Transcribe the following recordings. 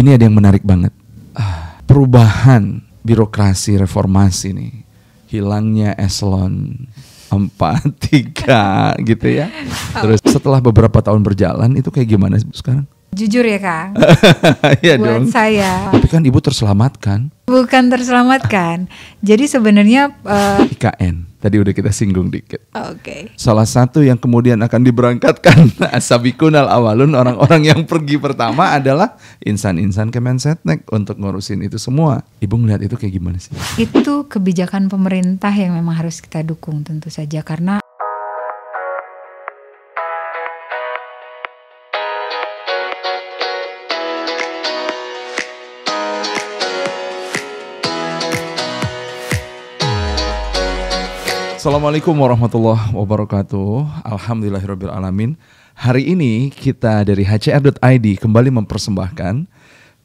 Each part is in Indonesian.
Ini ada yang menarik banget. perubahan birokrasi reformasi nih. Hilangnya eselon empat tiga gitu ya. Terus setelah beberapa tahun berjalan itu kayak gimana sekarang? Jujur ya Kang. Iya dong. Buat saya. Tapi kan ibu terselamatkan. Bukan terselamatkan. Jadi sebenarnya uh, eh, IKN tadi udah kita singgung dikit. Oke. Okay. Salah satu yang kemudian akan diberangkatkan asabikunal awalun orang-orang yang pergi pertama adalah insan-insan Kemensetnek untuk ngurusin itu semua. Ibu melihat itu kayak gimana sih? Itu kebijakan pemerintah yang memang harus kita dukung tentu saja karena Assalamualaikum warahmatullahi wabarakatuh. Alhamdulillahirabbil Hari ini kita dari HCR.id kembali mempersembahkan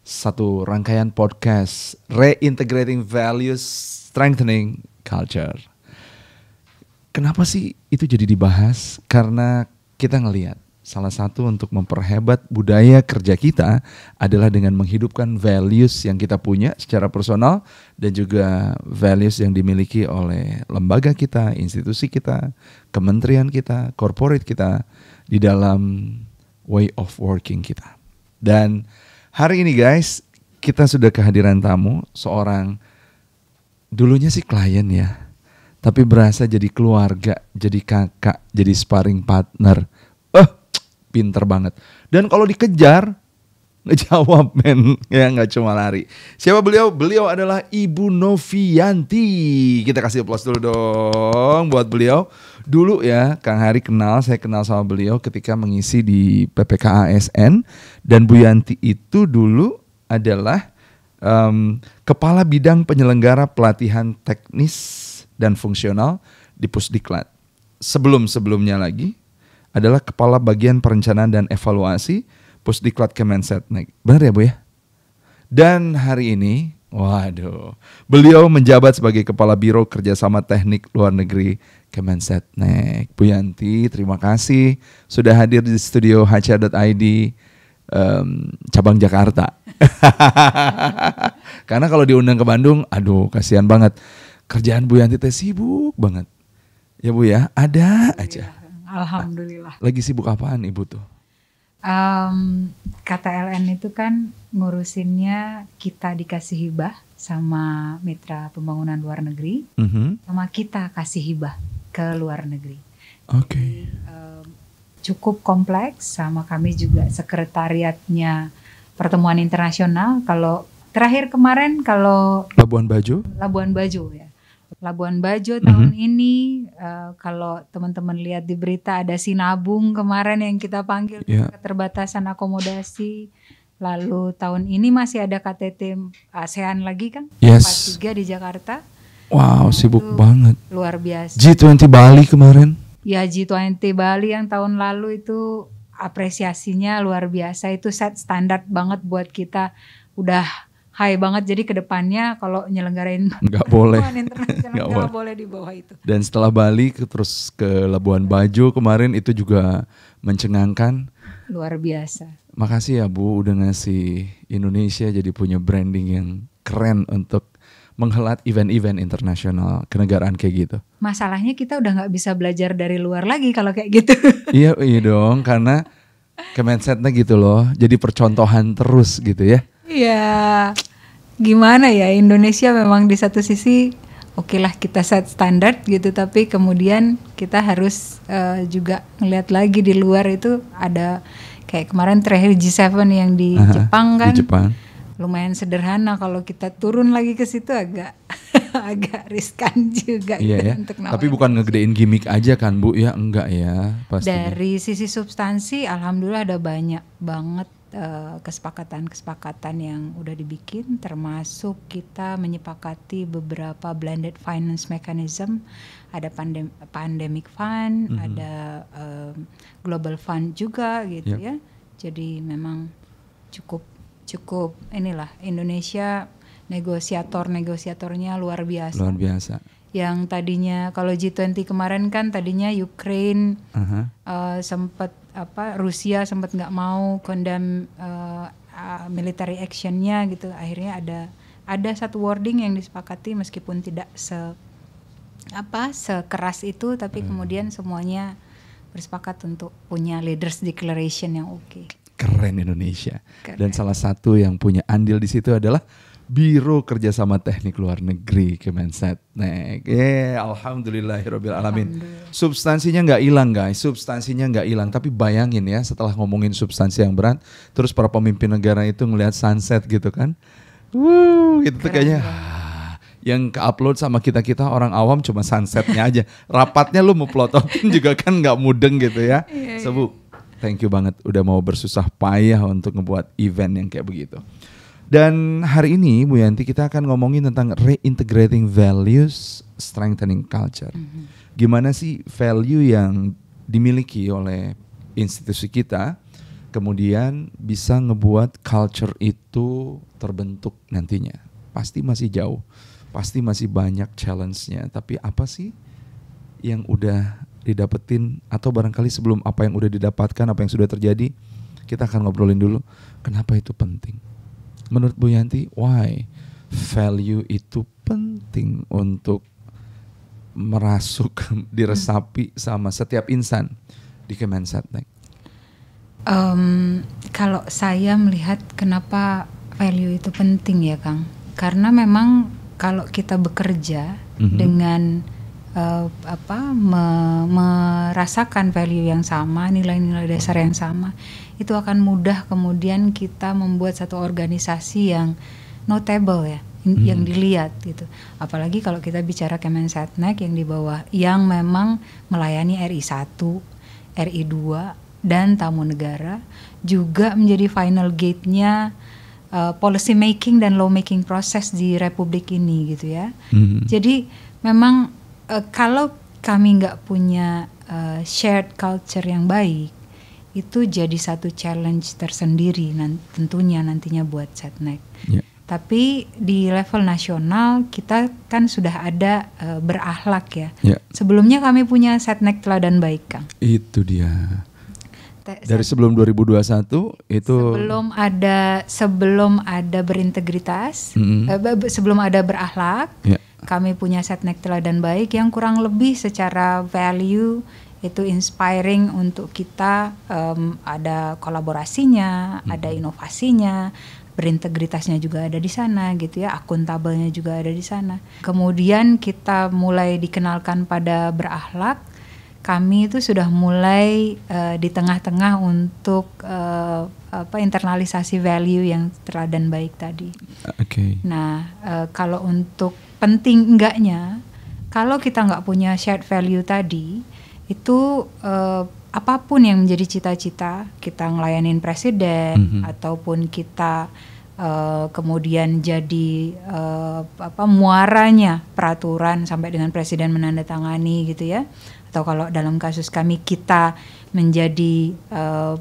satu rangkaian podcast Reintegrating Values Strengthening Culture. Kenapa sih itu jadi dibahas? Karena kita ngelihat Salah satu untuk memperhebat budaya kerja kita adalah dengan menghidupkan values yang kita punya secara personal dan juga values yang dimiliki oleh lembaga kita, institusi kita, kementerian kita, corporate kita di dalam way of working kita. Dan hari ini guys, kita sudah kehadiran tamu seorang dulunya sih klien ya, tapi berasa jadi keluarga, jadi kakak, jadi sparring partner pinter banget. Dan kalau dikejar, ngejawab men, ya nggak cuma lari. Siapa beliau? Beliau adalah Ibu Novianti. Kita kasih aplaus dulu dong buat beliau. Dulu ya Kang Hari kenal, saya kenal sama beliau ketika mengisi di ASN dan Bu Yanti itu dulu adalah um, kepala bidang penyelenggara pelatihan teknis dan fungsional di Pusdiklat. Sebelum-sebelumnya lagi, adalah Kepala Bagian Perencanaan dan Evaluasi Pusdiklat Kemensetnek. Nah, benar ya Bu ya? Dan hari ini, waduh, beliau menjabat sebagai Kepala Biro Kerjasama Teknik Luar Negeri Kemensetnek. Bu Yanti, terima kasih sudah hadir di studio hca.id um, cabang Jakarta. Karena kalau diundang ke Bandung, aduh kasihan banget. Kerjaan Bu Yanti teh sibuk banget. Ya Bu ya, ada aja alhamdulillah. Lagi sibuk apaan ibu tuh? Um, LN itu kan ngurusinnya kita dikasih hibah sama mitra pembangunan luar negeri, mm -hmm. sama kita kasih hibah ke luar negeri. Oke. Okay. um, cukup kompleks, sama kami juga sekretariatnya pertemuan internasional. Kalau terakhir kemarin kalau Labuan Bajo, Labuan Bajo ya Labuan Bajo mhm. tahun mm -hmm. ini. Uh, kalau teman-teman lihat di berita ada Sinabung kemarin yang kita panggil yeah. keterbatasan akomodasi. Lalu tahun ini masih ada KTT ASEAN lagi kan? Yes. 43 di Jakarta. Wow, sibuk banget. Luar biasa. G20 Bali kemarin. Ya, G20 Bali yang tahun lalu itu apresiasinya luar biasa. Itu set standar banget buat kita udah high banget jadi kedepannya kalau nyelenggarain nggak boleh nggak boleh. boleh di bawah itu dan setelah Bali terus ke Labuan Bajo kemarin itu juga mencengangkan luar biasa makasih ya Bu udah ngasih Indonesia jadi punya branding yang keren untuk menghelat event-event internasional kenegaraan kayak gitu. Masalahnya kita udah nggak bisa belajar dari luar lagi kalau kayak gitu. iya iya dong karena kemensetnya gitu loh jadi percontohan terus gitu ya. Iya. Gimana ya Indonesia memang di satu sisi oke lah kita set standar gitu tapi kemudian kita harus uh, juga melihat lagi di luar itu ada kayak kemarin terakhir G7 yang di uh-huh, Jepang kan. Di Jepang. Lumayan sederhana kalau kita turun lagi ke situ agak agak riskan juga iya gitu ya. untuk Tapi bukan ngegedein gimmick aja kan Bu ya enggak ya pasti. Dari sisi substansi alhamdulillah ada banyak banget Eh, kesepakatan-kesepakatan yang udah dibikin termasuk kita menyepakati beberapa blended finance mechanism ada pandem pandemic fund mm -hmm. ada uh, global fund juga gitu yep. Iya. ya jadi memang cukup cukup inilah Indonesia negosiator-negosiatornya luar biasa luar biasa yang tadinya kalau G20 kemarin kan tadinya Ukraine uh -huh. uh, eh, sempat apa Rusia sempat nggak mau kondam uh, uh, military actionnya gitu akhirnya ada ada satu wording yang disepakati meskipun tidak se apa sekeras itu tapi hmm. kemudian semuanya bersepakat untuk punya leaders declaration yang oke okay. keren Indonesia keren. dan salah satu yang punya andil di situ adalah Biro Kerjasama Teknik Luar Negeri Nek, Yeah, Alhamdulillahirobbil alamin. Substansinya nggak hilang guys, substansinya nggak hilang. Tapi bayangin ya setelah ngomongin substansi yang berat, terus para pemimpin negara itu ngelihat sunset gitu kan. Wuh, itu tuh kayaknya ah, yang ke-upload sama kita-kita orang awam cuma sunsetnya aja. Rapatnya lu mau plototin juga kan nggak mudeng gitu ya. Iya, Sebu, iya. thank you banget udah mau bersusah payah untuk ngebuat event yang kayak begitu. Dan hari ini Bu Yanti kita akan ngomongin tentang reintegrating values, strengthening culture. Mm -hmm. Gimana sih value yang dimiliki oleh institusi kita kemudian bisa ngebuat culture itu terbentuk nantinya. Pasti masih jauh. Pasti masih banyak challenge-nya, tapi apa sih yang udah didapetin atau barangkali sebelum apa yang udah didapatkan, apa yang sudah terjadi, kita akan ngobrolin dulu kenapa itu penting menurut Bu Yanti why value itu penting untuk merasuk diresapi hmm. sama setiap insan di Kemensatek? Um, kalau saya melihat kenapa value itu penting ya Kang, karena memang kalau kita bekerja hmm dengan uh, apa me- merasakan value yang sama, nilai-nilai dasar yang sama, itu akan mudah kemudian kita membuat satu organisasi yang notable ya hmm. yang dilihat gitu. Apalagi kalau kita bicara Kemensetnek yang di bawah yang memang melayani RI 1, RI 2 dan tamu negara juga menjadi final gate-nya uh, policy making dan law making proses di republik ini gitu ya. Hmm. Jadi memang uh, kalau kami nggak punya uh, shared culture yang baik itu jadi satu challenge tersendiri nan tentunya nantinya buat setnek. Yeah. Tapi di level nasional kita kan sudah ada e, berahlak ya. Yeah. Sebelumnya kami punya setnek teladan baik Kang. Itu dia. Dari sebelum 2021 itu sebelum ada sebelum ada berintegritas, mm -hmm. eh, sebelum ada berahlak, yeah. kami punya setnek teladan baik yang kurang lebih secara value itu inspiring untuk kita um, ada kolaborasinya, hmm. ada inovasinya, berintegritasnya juga ada di sana gitu ya, akuntabelnya juga ada di sana. Kemudian kita mulai dikenalkan pada berakhlak. Kami itu sudah mulai uh, di tengah-tengah untuk uh, apa internalisasi value yang dan baik tadi. Oke. Okay. Nah, uh, kalau untuk penting enggaknya, kalau kita nggak punya shared value tadi, itu uh, apapun yang menjadi cita-cita kita ngelayanin presiden mm -hmm. ataupun kita uh, kemudian jadi uh, apa muaranya peraturan sampai dengan presiden menandatangani gitu ya atau kalau dalam kasus kami kita menjadi uh,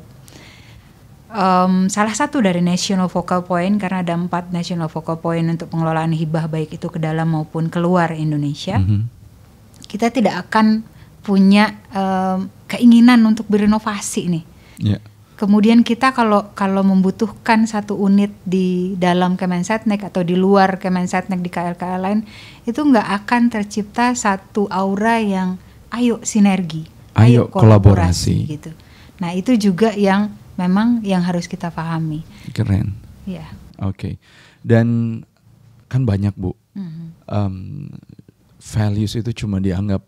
um, salah satu dari national focal point karena ada empat national focal point untuk pengelolaan hibah baik itu ke dalam maupun keluar Indonesia. Mm -hmm. Kita tidak akan punya um, keinginan untuk berinovasi nih. Yeah. Kemudian kita kalau kalau membutuhkan satu unit di dalam Kemensetnek atau di luar Kemensetnek di KLKL lain itu nggak akan tercipta satu aura yang ayo sinergi, ayo, ayo kolaborasi. kolaborasi gitu. Nah itu juga yang memang yang harus kita pahami. Keren. Ya. Yeah. Oke. Okay. Dan kan banyak bu. Mm -hmm. um, values itu cuma dianggap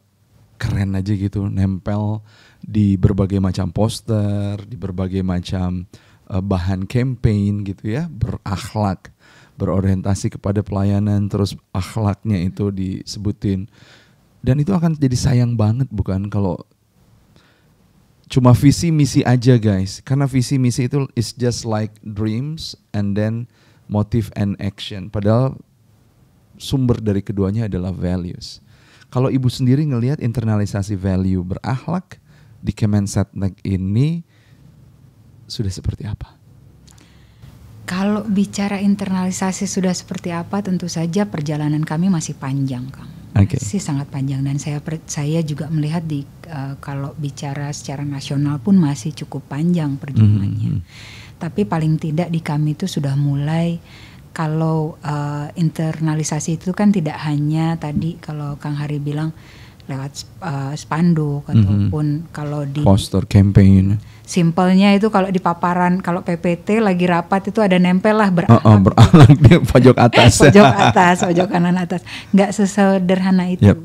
keren aja gitu nempel di berbagai macam poster, di berbagai macam uh, bahan campaign gitu ya, berakhlak, berorientasi kepada pelayanan, terus akhlaknya itu disebutin. Dan itu akan jadi sayang banget bukan kalau cuma visi misi aja guys, karena visi misi itu is just like dreams and then motive and action. Padahal sumber dari keduanya adalah values. Kalau ibu sendiri ngelihat internalisasi value berakhlak di Kemensetnek ini sudah seperti apa? Kalau bicara internalisasi sudah seperti apa, tentu saja perjalanan kami masih panjang, Kang. Okay. Masih sangat panjang dan saya saya juga melihat di uh, kalau bicara secara nasional pun masih cukup panjang perjalanannya. Mm -hmm. Tapi paling tidak di kami itu sudah mulai kalau uh, internalisasi itu kan tidak hanya tadi kalau Kang Hari bilang lewat uh, spanduk mhm. ataupun mm -hmm. kalau di poster campaign. Simpelnya itu kalau di paparan kalau PPT lagi rapat itu ada nempel lah beralang Uh, uh, di pojok atas. pojok atas, pojok kanan atas. Nggak sesederhana itu. Yep.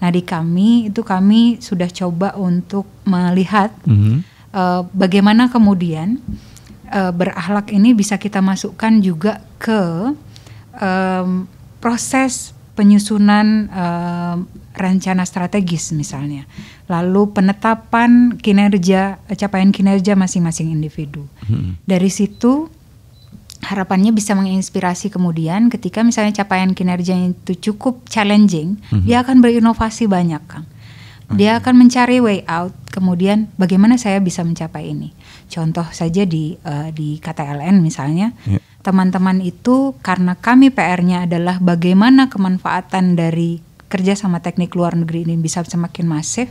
Nah di kami itu kami sudah coba untuk melihat mm -hmm. uh, bagaimana kemudian uh, eh, berahlak ini bisa kita masukkan juga ke um, proses penyusunan um, rencana strategis misalnya, lalu penetapan kinerja capaian kinerja masing-masing individu. Hmm. Dari situ harapannya bisa menginspirasi kemudian ketika misalnya capaian kinerja itu cukup challenging, hmm. dia akan berinovasi banyak, Kang. Dia hmm. akan mencari way out. Kemudian bagaimana saya bisa mencapai ini? Contoh saja di uh, di KTLN misalnya, teman ya. teman-teman itu karena kami PR-nya adalah bagaimana kemanfaatan dari kerja sama teknik luar negeri ini bisa semakin masif,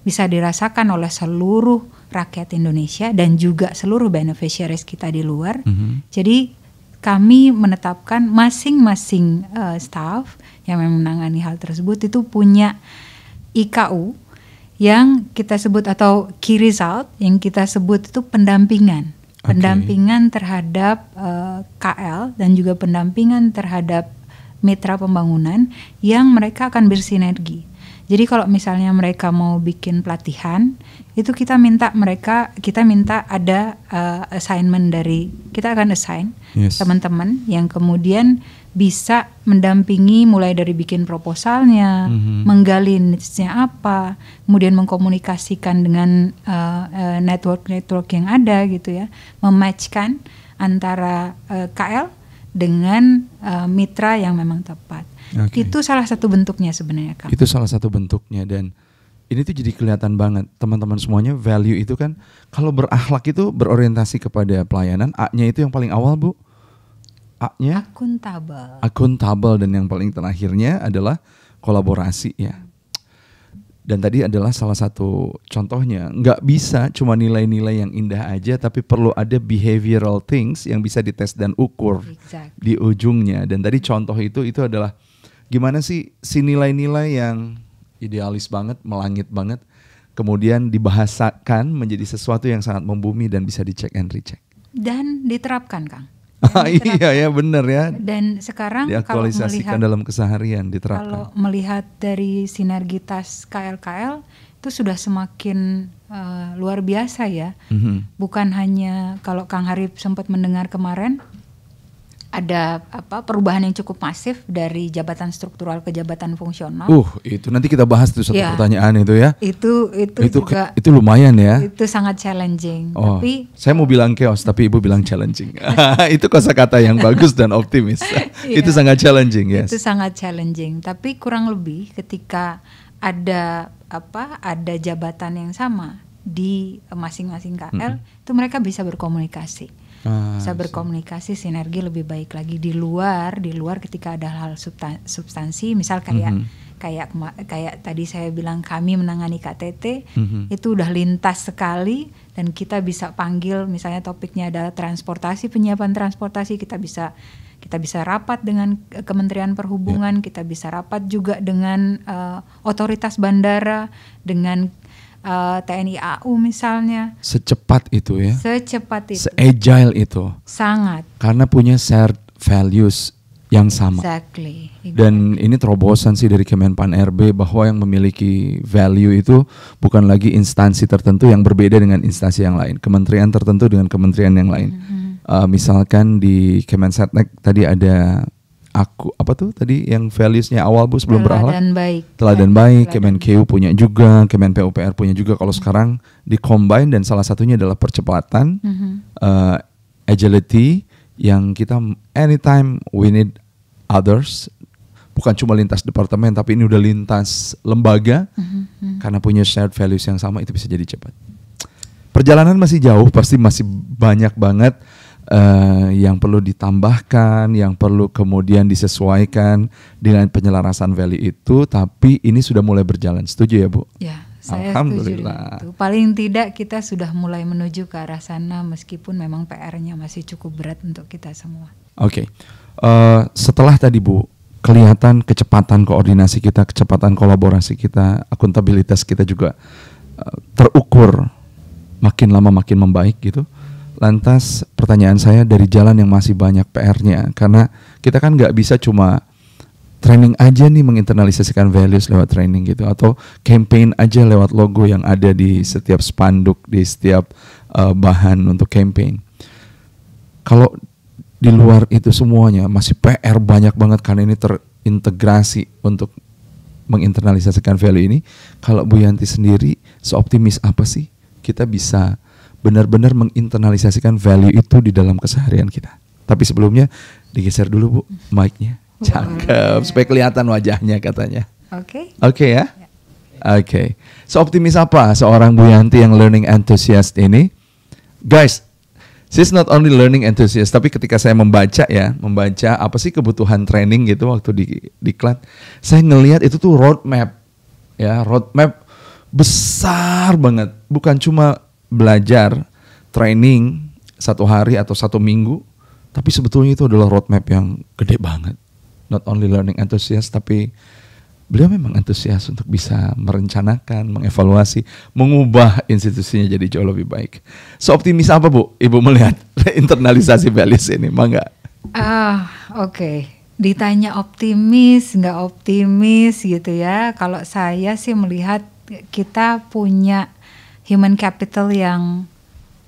bisa dirasakan oleh seluruh rakyat Indonesia dan juga seluruh beneficiaries kita di luar. Mm -hmm. Jadi kami menetapkan masing-masing uh, staff yang menangani hal tersebut itu punya IKU yang kita sebut atau key result yang kita sebut itu pendampingan pendampingan terhadap uh, eh, KL dan juga pendampingan terhadap mitra pembangunan yang mereka akan bersinergi. Jadi kalau misalnya mereka mau bikin pelatihan, itu kita minta mereka kita minta ada uh, assignment dari kita akan assign teman teman-teman yang kemudian bisa mendampingi mulai dari bikin proposalnya, mm-hmm. menggali niche nya apa, kemudian mengkomunikasikan dengan uh, network-network yang ada gitu ya, mematchkan antara uh, eh, KL dengan uh, mitra yang memang tepat. Okay. Itu salah satu bentuknya sebenarnya Kak. Itu salah satu bentuknya dan ini tuh jadi kelihatan banget teman-teman semuanya value itu kan kalau berakhlak itu berorientasi kepada pelayanan A-nya itu yang paling awal Bu A-nya akuntabel. Akuntabel dan yang paling terakhirnya adalah kolaborasi ya. Dan tadi adalah salah satu contohnya. Nggak bisa cuma nilai-nilai yang indah aja, tapi perlu ada behavioral things yang bisa dites dan ukur exactly. di ujungnya. Dan tadi contoh itu itu adalah gimana sih si nilai-nilai yang idealis banget, melangit banget, kemudian dibahasakan menjadi sesuatu yang sangat membumi dan bisa dicek and recheck. Dan diterapkan, Kang Nah, nah, iya ya benar ya. Dan sekarang diaktualisasikan kalau melihat, dalam keseharian diterapkan. Kalau melihat dari sinergitas KLKL itu sudah semakin uh, luar biasa ya. Mm -hmm. Bukan hanya kalau Kang Harif sempat mendengar kemarin ada apa perubahan yang cukup masif dari jabatan struktural ke jabatan fungsional. Uh, itu nanti kita bahas tuh satu ya, pertanyaan itu ya. Itu itu itu juga, itu lumayan ya. Itu sangat challenging. Oh, tapi saya mau bilang chaos tapi ibu bilang challenging. itu kosa kata yang bagus dan optimis. ya, itu sangat challenging, yes. Itu sangat challenging, tapi kurang lebih ketika ada apa ada jabatan yang sama di masing-masing KL -hmm. itu mereka bisa berkomunikasi Ah, bisa berkomunikasi sinergi lebih baik lagi di luar di luar ketika ada hal substansi misal kayak mm -hmm. kayak kayak tadi saya bilang kami menangani KTT mm -hmm. itu udah lintas sekali dan kita bisa panggil misalnya topiknya adalah transportasi penyiapan transportasi kita bisa kita bisa rapat dengan Kementerian Perhubungan, yeah. kita bisa rapat juga dengan uh, otoritas bandara, dengan uh, eh, TNI AU misalnya. Secepat itu ya. Secepat itu. Se-agile itu. Sangat. Karena punya shared values yang sama. Exactly. Dan ini terobosan sih dari Kemenpan RB bahwa yang memiliki value itu bukan lagi instansi tertentu yang berbeda dengan instansi yang lain, kementerian tertentu dengan kementerian yang lain. Mm -hmm. uh, misalkan di Kemensetnek tadi ada aku apa tuh tadi yang valuesnya awal bu sebelum berahlak teladan baik teladan baik Kemenkeu punya juga Kemen PUPR punya juga kalau hmm. sekarang dikombin dan salah satunya adalah percepatan hmm. uh, agility yang kita anytime we need others bukan cuma lintas departemen tapi ini udah lintas lembaga hmm. karena punya shared values yang sama itu bisa jadi cepat perjalanan masih jauh pasti masih banyak banget uh, yang perlu ditambahkan, yang perlu kemudian disesuaikan dengan penyelarasan value itu, tapi ini sudah mulai berjalan. Setuju ya, Bu? Ya. Saya Alhamdulillah. Setuju itu. Paling tidak kita sudah mulai menuju ke arah sana meskipun memang PR-nya masih cukup berat untuk kita semua. Oke. Okay. Uh, eh, setelah tadi Bu, kelihatan kecepatan koordinasi kita, kecepatan kolaborasi kita, akuntabilitas kita juga uh, terukur makin lama makin membaik gitu. Lantas pertanyaan saya dari jalan yang masih banyak PR-nya karena kita kan nggak bisa cuma training aja nih menginternalisasikan values lewat training gitu atau campaign aja lewat logo yang ada di setiap spanduk di setiap uh, bahan untuk campaign. Kalau di luar itu semuanya masih PR banyak banget karena ini terintegrasi untuk menginternalisasikan value ini. Kalau Bu Yanti sendiri seoptimis apa sih kita bisa benar-benar menginternalisasikan value itu di dalam keseharian kita. Tapi sebelumnya digeser dulu Bu mic-nya. Cakep, supaya kelihatan wajahnya katanya. Oke. Okay. Oke okay, ya? ya. Oke. Okay. So apa seorang Bu Yanti yang learning enthusiast ini? Guys, she's not only learning enthusiast, tapi ketika saya membaca ya, membaca apa sih kebutuhan training gitu waktu di diklat, saya ngelihat itu tuh roadmap ya, roadmap besar banget. Bukan cuma belajar training satu hari atau satu minggu, tapi sebetulnya itu adalah roadmap yang gede banget. Not only learning enthusiast, tapi beliau memang antusias untuk bisa merencanakan, mengevaluasi, mengubah institusinya jadi jauh lebih baik. So optimis apa bu? Ibu melihat internalisasi values ini, mangga? Ah, oke. Okay. Ditanya optimis, nggak optimis gitu ya. Kalau saya sih melihat kita punya human capital yang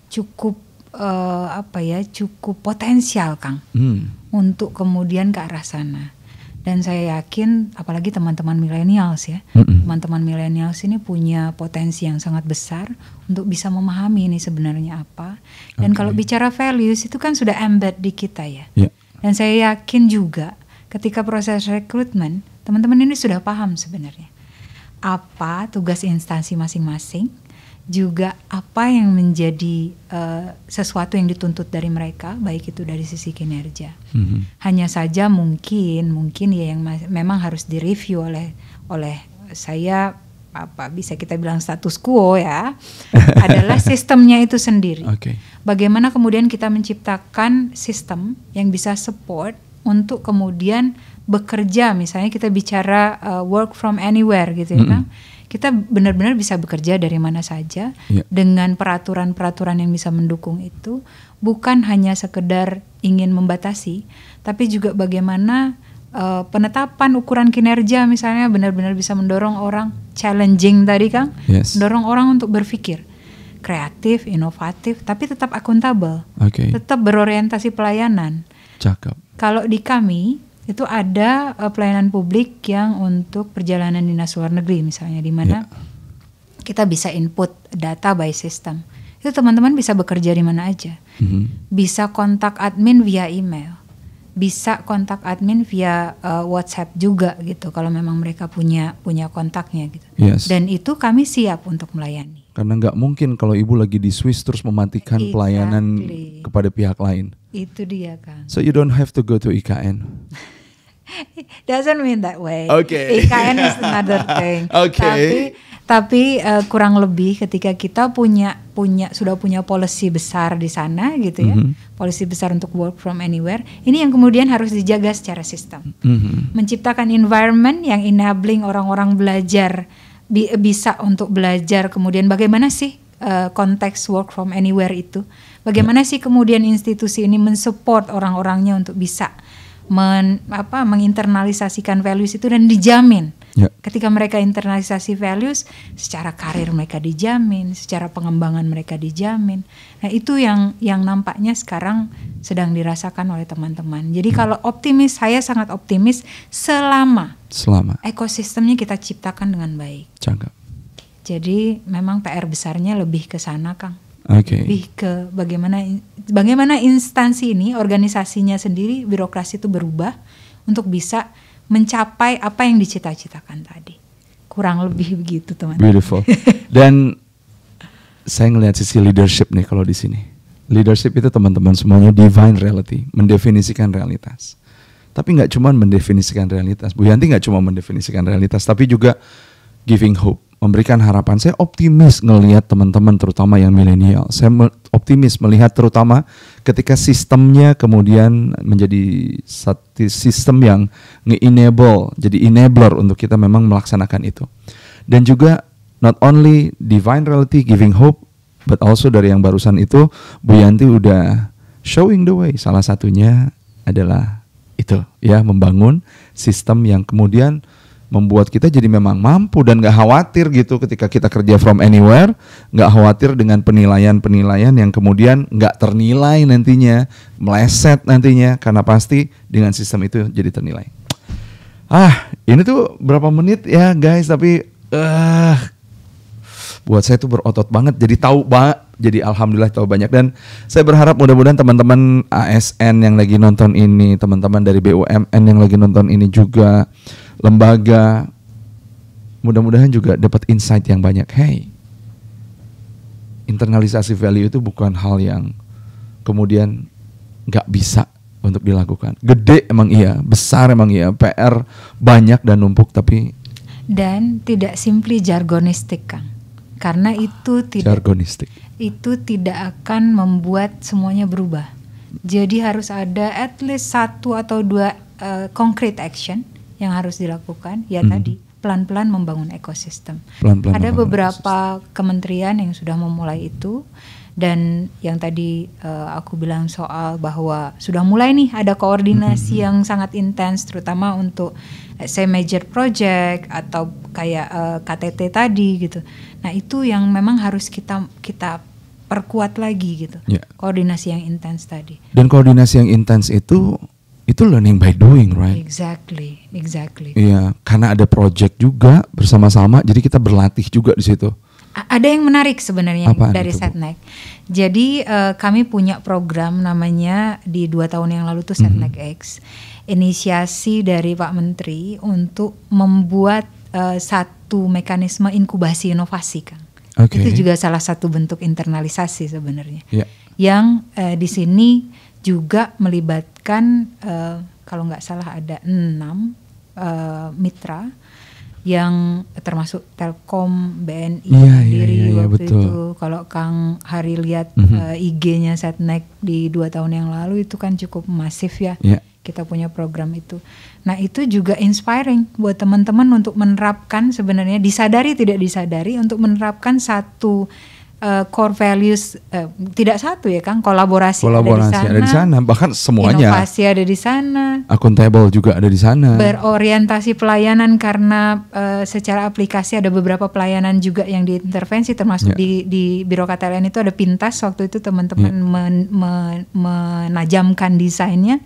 cukup uh, apa ya cukup potensial Kang hmm. untuk kemudian ke arah sana dan saya yakin apalagi teman-teman milenials ya hmm. teman-teman milenials ini punya potensi yang sangat besar untuk bisa memahami ini sebenarnya apa dan okay. kalau bicara values itu kan sudah embed di kita ya yeah. dan saya yakin juga ketika proses rekrutmen teman-teman ini sudah paham sebenarnya apa tugas instansi masing-masing juga apa yang menjadi uh, sesuatu yang dituntut dari mereka baik itu dari sisi kinerja mm-hmm. hanya saja mungkin mungkin ya yang memang harus direview oleh oleh saya apa bisa kita bilang status quo ya adalah sistemnya itu sendiri. Okay. Bagaimana kemudian kita menciptakan sistem yang bisa support untuk kemudian bekerja misalnya kita bicara uh, work from anywhere gitu mm -hmm. kan kita benar-benar bisa bekerja dari mana saja yeah. dengan peraturan-peraturan yang bisa mendukung itu bukan hanya sekedar ingin membatasi tapi juga bagaimana uh, penetapan ukuran kinerja misalnya benar-benar bisa mendorong orang challenging tadi Kang yes. mendorong orang untuk berpikir kreatif inovatif tapi tetap akuntabel okay. tetap berorientasi pelayanan cakap kalau di kami itu ada uh, pelayanan publik yang untuk perjalanan dinas luar negeri misalnya di mana yeah. kita bisa input data by system. Itu teman-teman bisa bekerja di mana aja. Mm-hmm. Bisa kontak admin via email. Bisa kontak admin via uh, WhatsApp juga gitu kalau memang mereka punya punya kontaknya gitu. Yes. Dan itu kami siap untuk melayani. Karena nggak mungkin kalau ibu lagi di Swiss terus mematikan exactly. pelayanan kepada pihak lain. Itu dia kan. So you don't have to go to IKN. Doesn't mean that way. Oke. Okay. IKN is another thing. Oke. Okay. Tapi tapi uh, kurang lebih ketika kita punya punya sudah punya policy besar di sana gitu ya. Mm -hmm. Policy besar untuk work from anywhere. Ini yang kemudian harus dijaga secara sistem. Mm -hmm. Menciptakan environment yang enabling orang-orang belajar bi bisa untuk belajar kemudian bagaimana sih uh, konteks work from anywhere itu. Bagaimana yeah. sih kemudian institusi ini mensupport orang-orangnya untuk bisa men, apa, menginternalisasikan values itu dan dijamin. Ya. Ketika mereka internalisasi values, secara karir mereka dijamin, secara pengembangan mereka dijamin. Nah itu yang yang nampaknya sekarang sedang dirasakan oleh teman-teman. Jadi hmm. kalau optimis, saya sangat optimis selama selama ekosistemnya kita ciptakan dengan baik. Jadi memang PR besarnya lebih ke sana, Kang. Okay. Lebih ke bagaimana bagaimana instansi ini, organisasinya sendiri, birokrasi itu berubah untuk bisa mencapai apa yang dicita-citakan tadi. Kurang lebih begitu, teman-teman. Beautiful. Dan saya ngelihat sisi leadership nih kalau di sini. Leadership itu teman-teman semuanya divine reality, mendefinisikan realitas. Tapi nggak cuma mendefinisikan realitas, Bu Yanti nggak cuma mendefinisikan realitas, tapi juga giving hope memberikan harapan. Saya optimis ngelihat teman-teman terutama yang milenial. Saya optimis melihat terutama ketika sistemnya kemudian menjadi satu sistem yang nge-enable, jadi enabler untuk kita memang melaksanakan itu. Dan juga not only divine reality giving hope, but also dari yang barusan itu Bu Yanti udah showing the way. Salah satunya adalah itu ya membangun sistem yang kemudian membuat kita jadi memang mampu dan gak khawatir gitu ketika kita kerja from anywhere gak khawatir dengan penilaian-penilaian yang kemudian gak ternilai nantinya meleset nantinya karena pasti dengan sistem itu jadi ternilai ah ini tuh berapa menit ya guys tapi uh, buat saya tuh berotot banget jadi tahu banget jadi alhamdulillah tahu banyak dan saya berharap mudah-mudahan teman-teman ASN yang lagi nonton ini teman-teman dari BUMN yang lagi nonton ini juga lembaga, mudah-mudahan juga dapat insight yang banyak. Hey, internalisasi value itu bukan hal yang kemudian nggak bisa untuk dilakukan. Gede emang iya, besar emang iya, PR banyak dan numpuk tapi dan tidak simply jargonistik, Kang. Karena itu tidak jargonistik. Itu tidak akan membuat semuanya berubah. Jadi harus ada at least satu atau dua uh, concrete action yang harus dilakukan ya hmm. tadi pelan-pelan membangun ekosistem. Pelan -pelan Ada beberapa ekosistem. kementerian yang sudah memulai itu dan yang tadi uh, aku bilang soal bahwa sudah mulai nih ada koordinasi mm -hmm. yang sangat intens terutama untuk say major project atau kayak uh, eh, KTT tadi gitu. Nah, itu yang memang harus kita kita perkuat lagi gitu. Yeah. Koordinasi yang intens tadi. Dan koordinasi yang intens itu itu learning by doing, right? Exactly, exactly. Iya, karena ada project juga bersama-sama, jadi kita berlatih juga di situ. A ada yang menarik sebenarnya Apaan dari Setnek. Jadi uh, kami punya program namanya di dua tahun yang lalu tuh mhm. Setnek mm -hmm. X, inisiasi dari Pak Menteri untuk membuat uh, satu mekanisme inkubasi inovasi, kan? Okay. Itu juga salah satu bentuk internalisasi sebenarnya. Yeah. Yang uh, di sini juga melibatkan uh, kalau nggak salah ada enam uh, mitra yang termasuk Telkom, BNI ya, iya, sendiri ya, ya, waktu betul. itu. Kalau Kang Hari lihat mm -hmm. uh, eh, IG-nya Setnek di dua tahun yang lalu itu kan cukup masif ya. ya. Kita punya program itu. Nah itu juga inspiring buat teman-teman untuk menerapkan sebenarnya disadari tidak disadari untuk menerapkan satu uh, core values uh, tidak satu ya Kang kolaborasi, kolaborasi ada, di sana, ada di sana bahkan semuanya inovasi ada di sana akuntabel juga ada di sana berorientasi pelayanan karena uh, secara aplikasi ada beberapa pelayanan juga yang diintervensi termasuk yeah. di di biro KTLN itu ada pintas waktu itu teman-teman yeah. men, men, menajamkan desainnya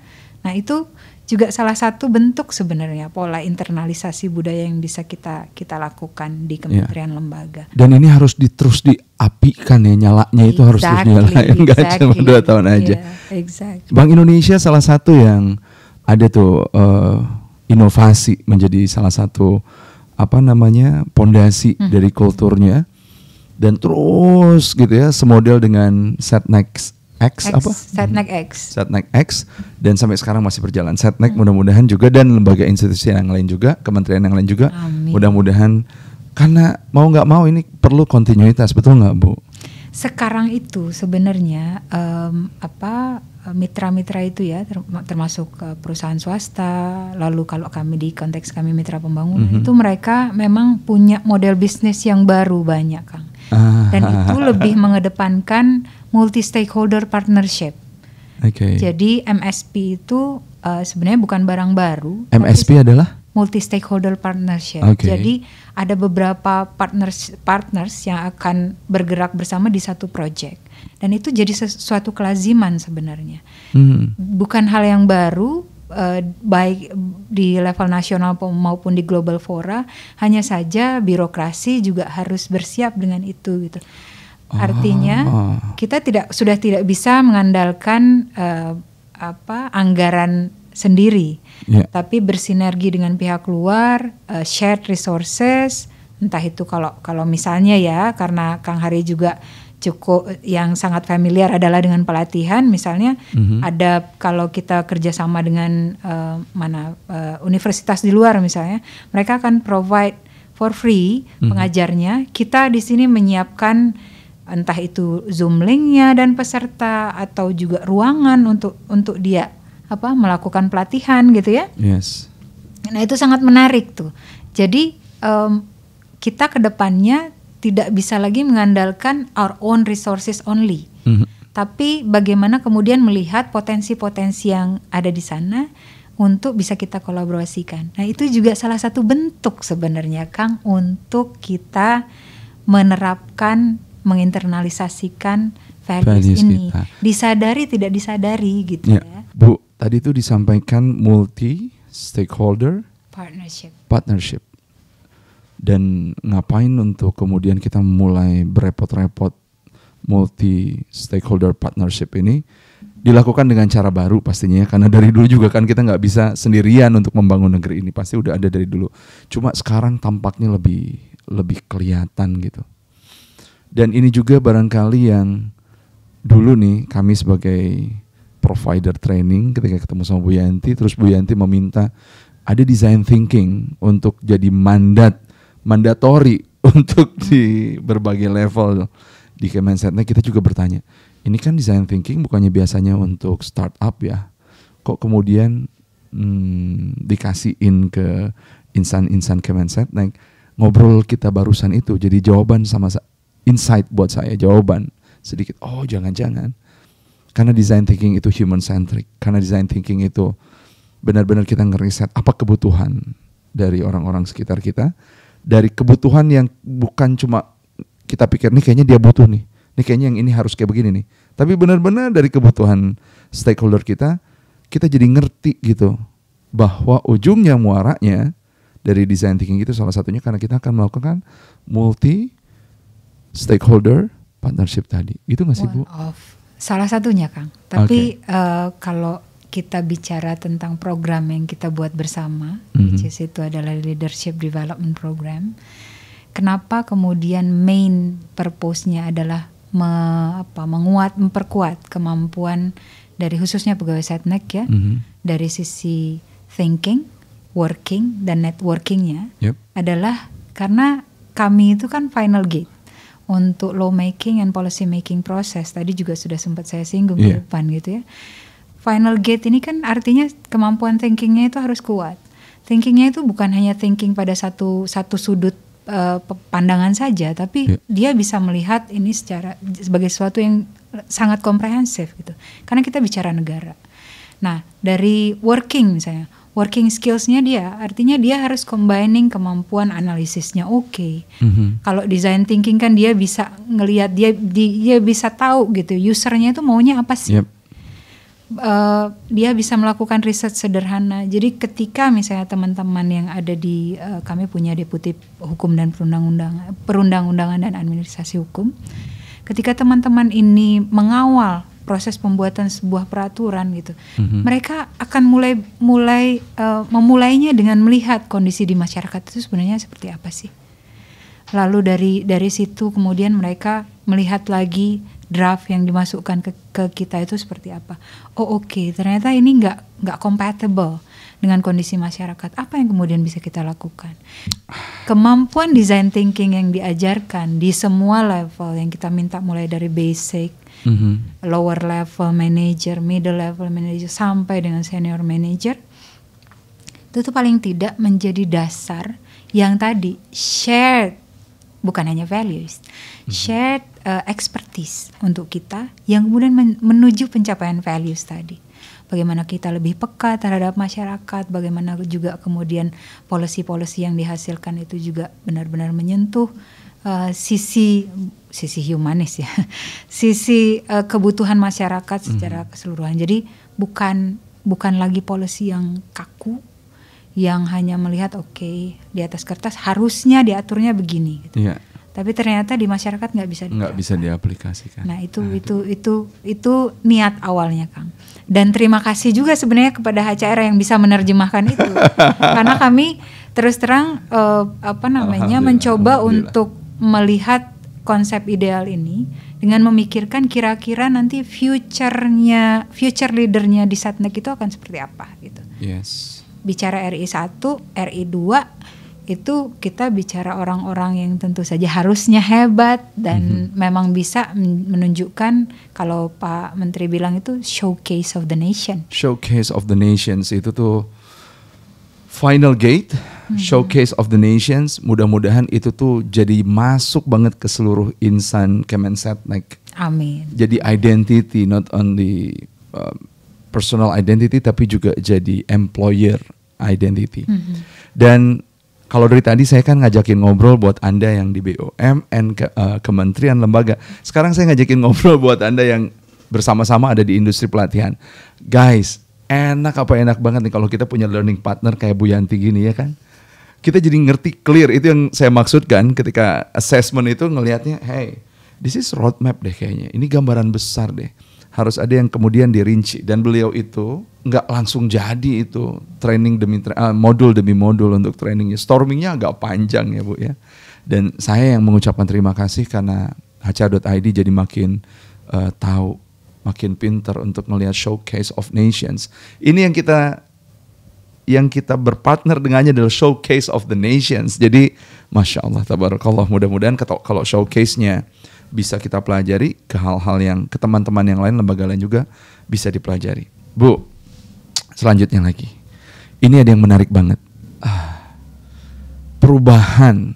nah itu juga salah satu bentuk sebenarnya pola internalisasi budaya yang bisa kita kita lakukan di iya. kementerian ya. lembaga. Dan ini harus diterus diapikan ya nyalanya exactly, itu harus terus nyala exactly, enggak exactly, cuma dua tahun yeah, aja. Iya, exactly. Bank Indonesia salah satu yang ada tuh uh, inovasi menjadi salah satu apa namanya pondasi hmm. dari kulturnya dan terus gitu ya semodel dengan set next X, X apa? Setnek X. Setnek X dan sampai sekarang masih berjalan. Setnek hmm. mudah-mudahan juga dan lembaga institusi yang lain juga, kementerian yang lain juga, mudah-mudahan karena mau nggak mau ini perlu kontinuitas betul nggak bu? Sekarang itu sebenarnya um, apa mitra-mitra itu ya termasuk eh, perusahaan swasta lalu kalau kami di konteks kami mitra pembangunan mm -hmm. itu mereka memang punya model bisnis yang baru banyak Kang ah. dan itu lebih mengedepankan multi stakeholder partnership. Okay. Jadi MSP itu uh, sebenarnya bukan barang baru. MSP adalah multi stakeholder partnership. Okay. Jadi ada beberapa partners partners yang akan bergerak bersama di satu project. Dan itu jadi sesuatu kelaziman sebenarnya. Hmm. Bukan hal yang baru uh, baik di level nasional maupun di global fora, hanya saja birokrasi juga harus bersiap dengan itu gitu. Artinya ah, ah. kita tidak sudah tidak bisa mengandalkan uh, apa anggaran sendiri, yeah. tapi bersinergi dengan pihak luar, uh, shared resources, entah itu kalau kalau misalnya ya karena Kang Hari juga cukup yang sangat familiar adalah dengan pelatihan misalnya mm-hmm. ada kalau kita kerjasama dengan uh, mana uh, universitas di luar misalnya mereka akan provide for free mm-hmm. pengajarnya kita di sini menyiapkan entah itu zoom linknya dan peserta atau juga ruangan untuk untuk dia apa melakukan pelatihan gitu ya. Yes. Nah itu sangat menarik tuh. Jadi um, kita kedepannya tidak bisa lagi mengandalkan our own resources only, mm -hmm. tapi bagaimana kemudian melihat potensi-potensi yang ada di sana untuk bisa kita kolaborasikan. Nah itu juga salah satu bentuk sebenarnya Kang untuk kita menerapkan menginternalisasikan values, values ini. Kita. Disadari tidak disadari gitu ya. ya. Bu, tadi itu disampaikan multi stakeholder partnership. Partnership. Dan ngapain untuk kemudian kita mulai berepot-repot multi stakeholder partnership ini dilakukan dengan cara baru pastinya ya, karena dari dulu juga kan kita nggak bisa sendirian untuk membangun negeri ini pasti udah ada dari dulu. Cuma sekarang tampaknya lebih lebih kelihatan gitu dan ini juga barangkali yang dulu nih kami sebagai provider training ketika ketemu sama Bu Yanti, terus Bu Yanti meminta ada design thinking untuk jadi mandat mandatori untuk di berbagai level di Kemensetnek kita juga bertanya, ini kan design thinking bukannya biasanya untuk startup ya? Kok kemudian hmm, dikasihin ke insan-insan Kemensetnek? Ngobrol kita barusan itu jadi jawaban sama insight buat saya, jawaban sedikit. Oh, jangan-jangan karena design thinking itu human centric, karena design thinking itu benar-benar kita ngeriset apa kebutuhan dari orang-orang sekitar kita, dari kebutuhan yang bukan cuma kita pikir nih kayaknya dia butuh nih, nih kayaknya yang ini harus kayak begini nih. Tapi benar-benar dari kebutuhan stakeholder kita, kita jadi ngerti gitu bahwa ujungnya muaranya dari design thinking itu salah satunya karena kita akan melakukan multi stakeholder partnership tadi. Gitu nggak sih Bu? Of. Salah satunya Kang. Tapi okay. uh, eh, kalau kita bicara tentang program yang kita buat bersama, mm -hmm. which is itu adalah leadership development program. Kenapa kemudian main purpose-nya adalah me, apa, menguat, memperkuat kemampuan dari khususnya pegawai setnek ya, mm -hmm. dari sisi thinking, working dan networkingnya yep. adalah karena kami itu kan final gate untuk law making and policy making proses tadi juga sudah sempat saya singgung yeah. Iya. di depan gitu ya. Final gate ini kan artinya kemampuan thinkingnya itu harus kuat. Thinkingnya itu bukan hanya thinking pada satu satu sudut uh, pandangan saja, tapi yeah. dia bisa melihat ini secara sebagai sesuatu yang sangat komprehensif gitu. Karena kita bicara negara. Nah dari working misalnya working skillsnya dia artinya dia harus combining kemampuan analisisnya oke okay. mm-hmm. kalau design thinking kan dia bisa ngelihat dia dia bisa tahu gitu usernya itu maunya apa sih yep. uh, dia bisa melakukan riset sederhana jadi ketika misalnya teman-teman yang ada di uh, kami punya deputi hukum dan perundang-undangan perundang-undangan dan administrasi hukum ketika teman-teman ini mengawal proses pembuatan sebuah peraturan gitu. Mm-hmm. Mereka akan mulai mulai uh, memulainya dengan melihat kondisi di masyarakat itu sebenarnya seperti apa sih. Lalu dari dari situ kemudian mereka melihat lagi draft yang dimasukkan ke, ke kita itu seperti apa. Oh oke, okay, ternyata ini nggak nggak compatible dengan kondisi masyarakat. Apa yang kemudian bisa kita lakukan? Kemampuan design thinking yang diajarkan di semua level yang kita minta mulai dari basic mm-hmm. lower level manager, middle level manager sampai dengan senior manager itu tuh paling tidak menjadi dasar yang tadi shared bukan hanya values, mm-hmm. shared uh, expertise untuk kita yang kemudian men- menuju pencapaian values tadi. Bagaimana kita lebih peka terhadap masyarakat, bagaimana juga kemudian polisi-polisi yang dihasilkan itu juga benar-benar menyentuh uh, sisi sisi humanis ya, sisi uh, kebutuhan masyarakat mhm. secara mm. keseluruhan. Jadi bukan bukan lagi polisi yang kaku, yang hanya melihat oke okay, di atas kertas harusnya diaturnya begini. Gitu. Yeah. Tapi ternyata di masyarakat nggak bisa nggak bisa diaplikasikan. Nah itu nah, itu itu itu niat awalnya Kang. Dan terima kasih juga sebenarnya kepada HCR yang bisa menerjemahkan itu karena kami terus terang uh, apa namanya mencoba untuk melihat konsep ideal ini dengan memikirkan kira-kira nanti future-nya future leadernya di Satnek itu akan seperti apa gitu. Yes. Bicara RI 1, RI 2 itu kita bicara orang-orang yang tentu saja harusnya hebat dan mm -hmm. memang bisa menunjukkan kalau Pak Menteri bilang itu showcase of the nation. Showcase of the nations itu tuh final gate Hmm. showcase of the nations. Mudah-mudahan itu tuh jadi masuk banget ke seluruh insan like, Amin. Jadi identity not only uh, personal identity tapi juga jadi employer identity. -hmm. Dan kalau dari tadi saya kan ngajakin ngobrol buat Anda yang di BUMN, ke, uh, kementerian, lembaga. Sekarang saya ngajakin ngobrol buat Anda yang bersama-sama ada di industri pelatihan. Guys, enak apa enak banget nih kalau kita punya learning partner kayak Bu Yanti gini ya kan? kita jadi ngerti clear itu yang saya maksud kan ketika assessment itu ngelihatnya hey this is roadmap deh kayaknya ini gambaran besar deh harus ada yang kemudian dirinci dan beliau itu nggak langsung jadi itu training demi tra uh, modul demi modul untuk trainingnya stormingnya agak panjang ya bu ya dan saya yang mengucapkan terima kasih karena hca.id jadi makin uh, tahu makin pinter untuk melihat showcase of nations ini yang kita yang kita berpartner dengannya adalah showcase of the nations. Jadi, masya Allah, tabarakallah. Mudah-mudahan kalau showcase-nya bisa kita pelajari ke hal-hal yang ke teman-teman yang lain, lembaga lain juga bisa dipelajari. Bu, selanjutnya lagi. Ini ada yang menarik banget. Ah, perubahan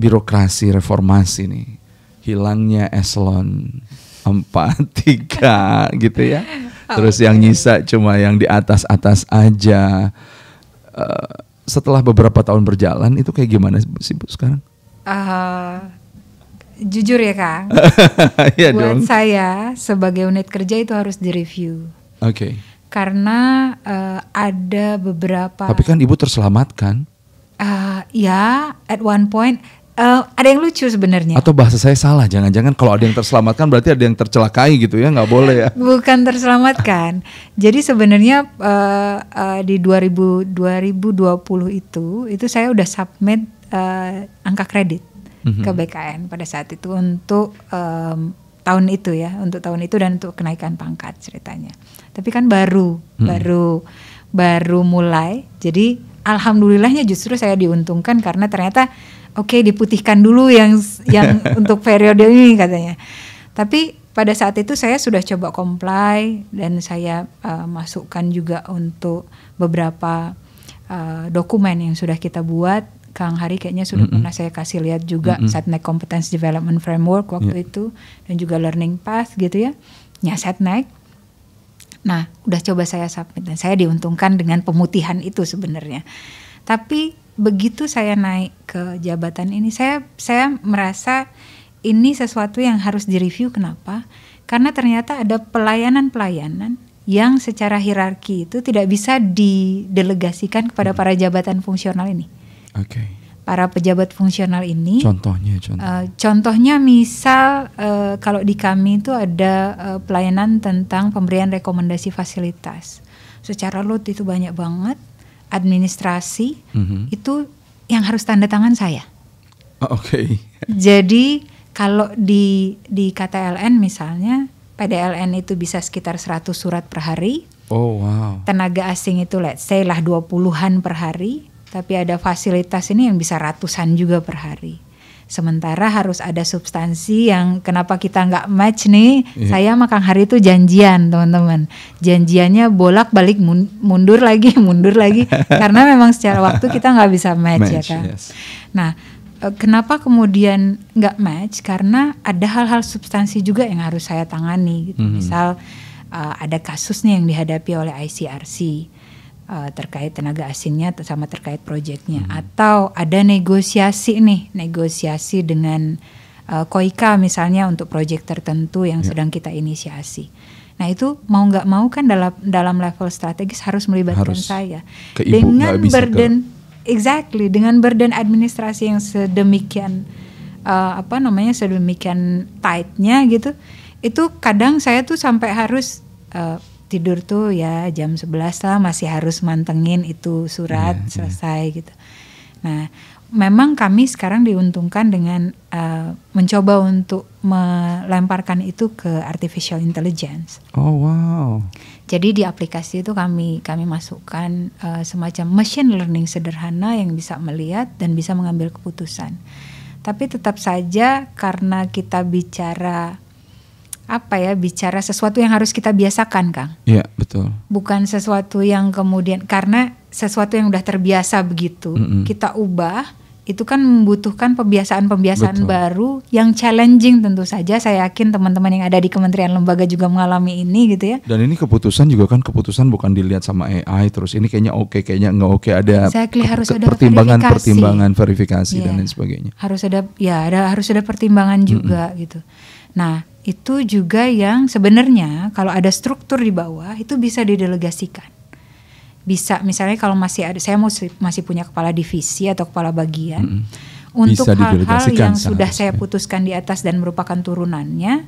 birokrasi reformasi nih. Hilangnya eselon empat tiga, gitu ya Terus yang nyisa cuma yang di atas-atas aja. Uh, setelah beberapa tahun berjalan itu kayak gimana sih Bu sekarang? Uh, jujur ya Kang. ya Buat dong. saya sebagai unit kerja itu harus direview. Oke. Okay. Karena uh, ada beberapa. Tapi kan ibu terselamatkan. Uh, ya, at one point uh, ada yang lucu sebenarnya. Atau bahasa saya salah, jangan-jangan kalau ada yang terselamatkan berarti ada yang tercelakai gitu ya, nggak boleh ya? Bukan terselamatkan. Jadi sebenarnya uh, uh, di 2000, 2020 itu, itu saya udah submit uh, angka kredit mm -hmm. ke BKN pada saat itu untuk um, tahun itu ya, untuk tahun itu dan untuk kenaikan pangkat ceritanya. Tapi kan baru, -hmm. baru, baru mulai. Jadi alhamdulillahnya justru saya diuntungkan karena ternyata oke okay, diputihkan dulu yang yang untuk periode ini katanya. Tapi pada saat itu saya sudah coba comply dan saya uh, masukkan juga untuk beberapa uh, dokumen yang sudah kita buat. Kang Hari kayaknya sudah mm -hmm. pernah saya kasih lihat juga mm -hmm. Competence Development Framework waktu yeah. itu dan juga Learning Path gitu ya. Ya naik. Nah, udah coba saya submit dan saya diuntungkan dengan pemutihan itu sebenarnya. Tapi begitu saya naik ke jabatan ini saya saya merasa ini sesuatu yang harus direview kenapa? Karena ternyata ada pelayanan-pelayanan yang secara hierarki itu tidak bisa didelegasikan kepada hmm. para jabatan fungsional ini. Oke. Okay. Para pejabat fungsional ini. Contohnya, eh, contoh. Uh, contohnya misal uh, kalau di kami itu ada uh, pelayanan tentang pemberian rekomendasi fasilitas. Secara load itu banyak banget administrasi mm-hmm. itu yang harus tanda tangan saya. Oh, Oke. Okay. Jadi kalau di di KTLN misalnya PDLN itu bisa sekitar 100 surat per hari. Oh wow. Tenaga asing itu let's say lah 20-an per hari, tapi ada fasilitas ini yang bisa ratusan juga per hari. Sementara harus ada substansi yang kenapa kita nggak match nih. Yeah. Saya makan hari itu janjian teman-teman. Janjiannya bolak balik mundur lagi, mundur lagi. karena memang secara waktu kita nggak bisa match, ya match ya kan. Yes. Nah e, kenapa kemudian nggak match? Karena ada hal-hal substansi juga yang harus saya tangani. Gitu. Mm -hmm. Misal uh, ada kasusnya yang dihadapi oleh ICRC Eh, terkait tenaga asingnya sama terkait proyeknya hmm. atau ada negosiasi nih negosiasi dengan uh, Koika misalnya untuk proyek tertentu yang ya. sedang kita inisiasi. Nah itu mau nggak mau kan dalam dalam level strategis harus melibatkan harus saya ke ibu, dengan burden ke... exactly dengan burden administrasi yang sedemikian uh, apa namanya sedemikian tightnya gitu itu kadang saya tuh sampai harus uh, tidur tuh ya jam 11 lah masih harus mantengin itu surat yeah, iya. selesai yeah. gitu. Nah, memang kami sekarang diuntungkan dengan uh, mencoba untuk melemparkan itu ke artificial intelligence. Oh wow. Jadi di aplikasi itu kami kami masukkan uh, semacam machine learning sederhana yang bisa melihat dan bisa mengambil keputusan. Tapi tetap saja karena kita bicara apa ya bicara sesuatu yang harus kita biasakan, Kang. Iya, betul. Bukan sesuatu yang kemudian karena sesuatu yang udah terbiasa begitu, mm -hmm. kita ubah itu kan membutuhkan pembiasaan-pembiasaan baru yang challenging tentu saja. Saya yakin teman-teman yang ada di kementerian lembaga juga mengalami ini gitu ya. Dan ini keputusan juga kan keputusan bukan dilihat sama AI terus ini kayaknya oke okay, kayaknya nggak oke okay, ada exactly, harus ada pertimbangan verifikasi. pertimbangan verifikasi yeah. dan iya. lain sebagainya. Harus ada ya ada harus ada pertimbangan juga mm -hmm. gitu. Nah, itu juga yang sebenarnya kalau ada struktur di bawah itu bisa didelegasikan. Bisa misalnya kalau masih ada saya masih punya kepala divisi atau kepala bagian -hmm. untuk hal-hal yang sudah saya putuskan di atas dan merupakan turunannya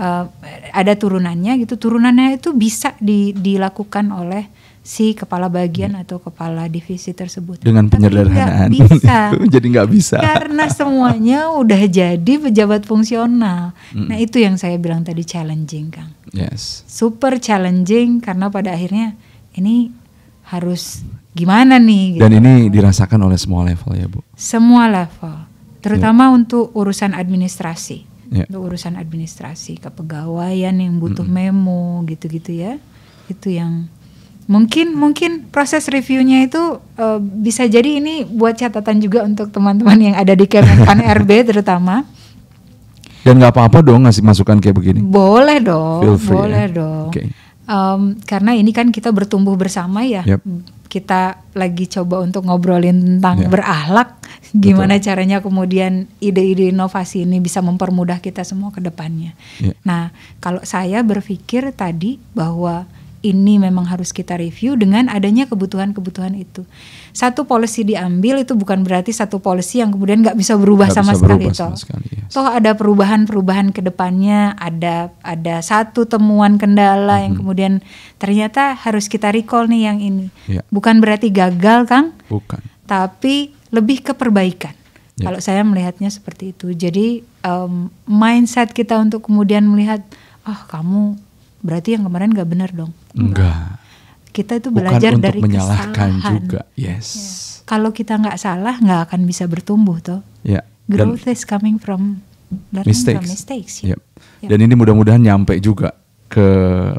uh, ada turunannya gitu turunannya itu bisa di, dilakukan oleh si kepala bagian hmm. atau kepala divisi tersebut. Dengan penyederhanaan. jadi nggak bisa. Karena semuanya udah jadi pejabat fungsional. Hmm. Nah itu yang saya bilang tadi challenging Kang. Yes. Super challenging karena pada akhirnya ini harus gimana nih. Gitu. Dan ini dirasakan oleh semua level ya Bu? Semua level. Terutama yeah. untuk urusan administrasi. Yeah. Untuk urusan administrasi, kepegawaian yang butuh mm -mm. memo gitu-gitu ya. Itu yang mungkin mungkin proses reviewnya itu uh, bisa jadi ini buat catatan juga untuk teman-teman yang ada di Kemenpan RB terutama. Dan nggak apa-apa dong ngasih masukan kayak begini. Boleh dong, Feel free, boleh ya. dong. Okay. Um, karena ini kan kita bertumbuh bersama ya. Yep. Kita lagi coba untuk ngobrolin tentang yeah. berahlak, gimana Betul. caranya kemudian ide-ide inovasi ini bisa mempermudah kita semua ke depannya. Yeah. Nah, kalau saya berpikir tadi bahwa ini memang harus kita review dengan adanya kebutuhan-kebutuhan itu. Satu polisi diambil itu bukan berarti satu polisi yang kemudian nggak bisa berubah gak sama bisa sekali berubah Sama sekali, yes. Toh ada perubahan-perubahan ke depannya, ada ada satu temuan kendala mm -hmm. yang mhm. kemudian ternyata harus kita recall nih yang ini. Yeah. Bukan berarti gagal, Kang. Bukan. Tapi lebih ke perbaikan. Yeah. Kalau saya melihatnya seperti itu. Jadi um, mindset kita untuk kemudian melihat, ah oh, kamu berarti yang kemarin nggak benar dong. Enggak. Kita itu belajar Bukan untuk dari menyalahkan kesalahan. juga. Ya. Yes. Ya. Kalau kita nggak salah, nggak akan bisa bertumbuh tuh. Ya. Dan Growth is coming from mistakes. From mistakes ya. ya. Ya. Dan ini mudah-mudahan nyampe juga ke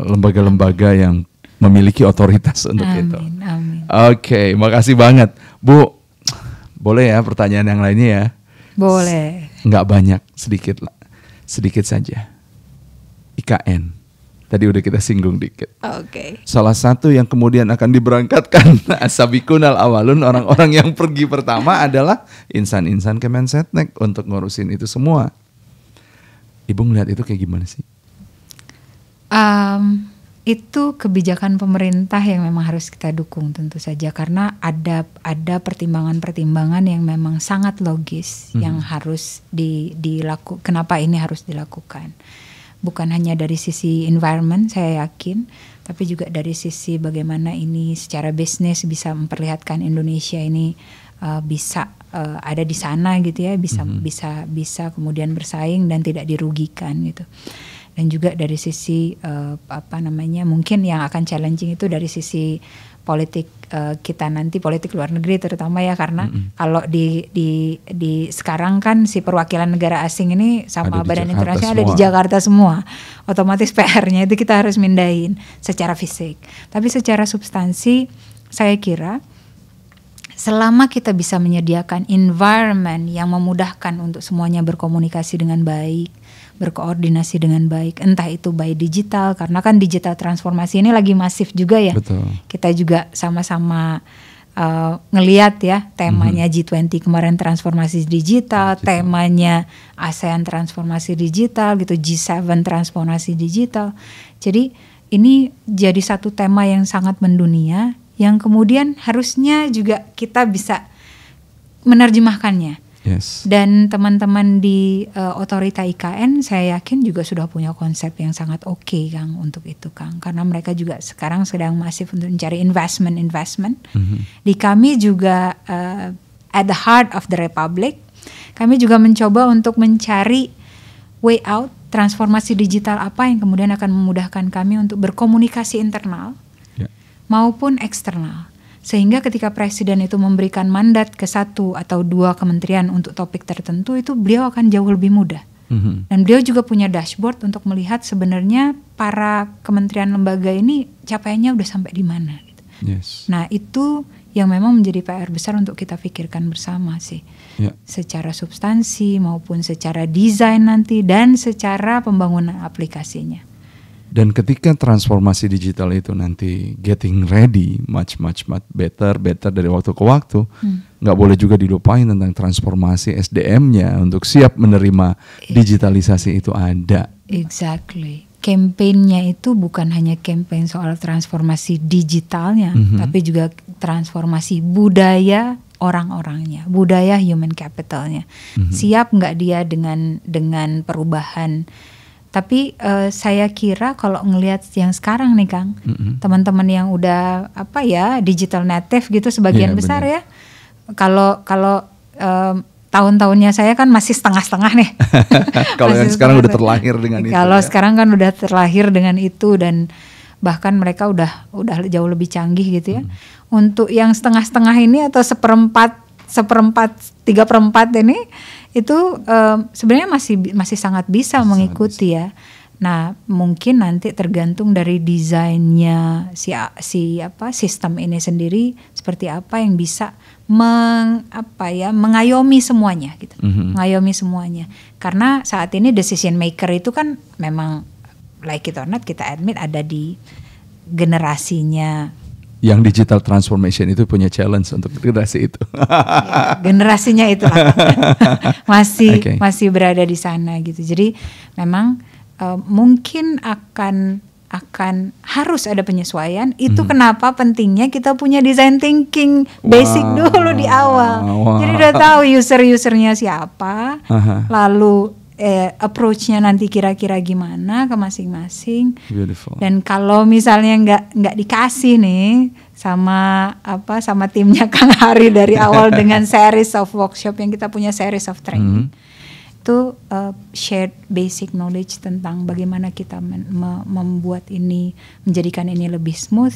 lembaga-lembaga yang memiliki otoritas untuk amin, itu. Amin. Oke, okay, makasih banget, Bu. Boleh ya pertanyaan yang lainnya ya? Boleh. Nggak banyak, sedikit lah, sedikit saja. IKN. Tadi udah kita singgung dikit. Oke. Okay. Salah satu yang kemudian akan diberangkatkan asabikunal awalun orang-orang yang pergi pertama adalah insan-insan Kemensetnek untuk ngurusin itu semua. Ibu ngeliat itu kayak gimana sih? Um, itu kebijakan pemerintah yang memang harus kita dukung tentu saja karena ada ada pertimbangan-pertimbangan yang memang sangat logis hmm. yang harus di dilaku kenapa ini harus dilakukan bukan hanya dari sisi environment saya yakin tapi juga dari sisi bagaimana ini secara bisnis bisa memperlihatkan Indonesia ini uh, bisa uh, ada di sana gitu ya bisa mm -hmm. bisa bisa kemudian bersaing dan tidak dirugikan gitu dan juga dari sisi uh, apa namanya mungkin yang akan challenging itu dari sisi politik uh, kita nanti politik luar negeri terutama ya karena mm -hmm. kalau di di di sekarang kan si perwakilan negara asing ini sama ada badan internasional ada di Jakarta semua otomatis PR-nya itu kita harus mindahin secara fisik tapi secara substansi saya kira selama kita bisa menyediakan environment yang memudahkan untuk semuanya berkomunikasi dengan baik berkoordinasi dengan baik entah itu by digital karena kan digital transformasi ini lagi masif juga ya Betul. kita juga sama-sama uh, ngeliat ya temanya mm -hmm. G20 kemarin transformasi digital, digital, temanya ASEAN transformasi digital gitu, G7 transformasi digital. Jadi ini jadi satu tema yang sangat mendunia yang kemudian harusnya juga kita bisa menerjemahkannya. Yes. Dan teman-teman di uh, otorita IKN saya yakin juga sudah punya konsep yang sangat oke okay, Kang untuk itu Kang karena mereka juga sekarang sedang masif untuk mencari investment investment. Mm -hmm. Di kami juga uh, at the heart of the republic kami juga mencoba untuk mencari way out transformasi digital apa yang kemudian akan memudahkan kami untuk berkomunikasi internal yeah. maupun eksternal sehingga ketika presiden itu memberikan mandat ke satu atau dua kementerian untuk topik tertentu itu beliau akan jauh lebih mudah. Mm-hmm. Dan beliau juga punya dashboard untuk melihat sebenarnya para kementerian lembaga ini capaiannya udah sampai di mana. Gitu. Yes. Nah itu yang memang menjadi PR besar untuk kita pikirkan bersama sih, ya. secara substansi maupun secara desain nanti dan secara pembangunan aplikasinya. Dan ketika transformasi digital itu nanti getting ready much much much better better dari waktu ke waktu, hmm. nggak hmm. boleh juga dilupain tentang transformasi SDM-nya untuk siap menerima iya. digitalisasi itu ada. Exactly. Kampanyenya itu bukan hanya kampanye soal transformasi digitalnya, mm -hmm. tapi juga transformasi budaya orang-orangnya, budaya human capitalnya. Mm -hmm. Siap nggak dia dengan dengan perubahan tapi uh, saya kira kalau ngelihat yang sekarang nih Kang, mm-hmm. teman-teman yang udah apa ya digital native gitu sebagian yeah, besar bener. ya. Kalau kalau um, tahun-tahunnya saya kan masih setengah-setengah nih. kalau yang sekarang udah terlahir dengan itu. Kalau ya. sekarang kan udah terlahir dengan itu dan bahkan mereka udah udah jauh lebih canggih gitu ya. Hmm. Untuk yang setengah-setengah ini atau seperempat seperempat tiga perempat ini itu um, sebenarnya masih masih sangat bisa sangat mengikuti bisa. ya. Nah, mungkin nanti tergantung dari desainnya si si apa sistem ini sendiri seperti apa yang bisa meng apa ya mengayomi semuanya gitu. Mm -hmm. Mengayomi semuanya. Karena saat ini decision maker itu kan memang like it or not kita admit ada di generasinya yang digital transformation itu punya challenge untuk generasi itu. ya, generasinya itu masih okay. masih berada di sana gitu. Jadi memang uh, mungkin akan akan harus ada penyesuaian. Itu hmm. kenapa pentingnya kita punya design thinking basic wow. dulu di awal. Wow. Jadi udah tahu user-usernya siapa, Aha. lalu eh, approach nanti kira-kira gimana ke masing-masing. Beautiful. Dan kalau misalnya nggak nggak dikasih nih sama apa sama timnya Kang Hari dari awal dengan series of workshop yang kita punya series of training. Mm -hmm. Itu uh, shared basic knowledge tentang bagaimana kita me membuat ini menjadikan ini lebih smooth